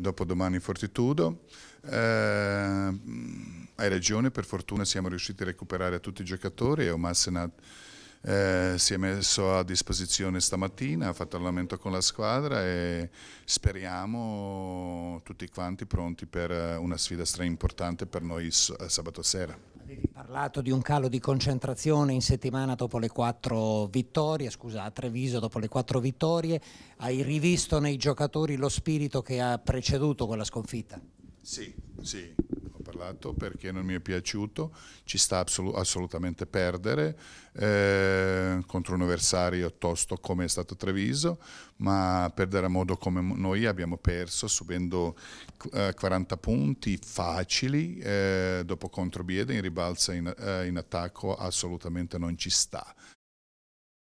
dopodomani Fortitudo. Eh, mm, hai ragione, per fortuna siamo riusciti a recuperare tutti i giocatori e Omassenat eh, si è messo a disposizione stamattina, ha fatto allenamento con la squadra e speriamo tutti quanti pronti per una sfida stra importante per noi eh, sabato sera. Avevi parlato di un calo di concentrazione in settimana dopo le quattro vittorie, scusa, a Treviso dopo le quattro vittorie, hai rivisto nei giocatori lo spirito che ha preceduto quella sconfitta? Sì, sì, parlato perché non mi è piaciuto, ci sta assolut assolutamente perdere eh, contro un avversario tosto come è stato Treviso, ma perdere a modo come noi abbiamo perso subendo eh, 40 punti facili eh, dopo Biede in ribalza in, eh, in attacco assolutamente non ci sta.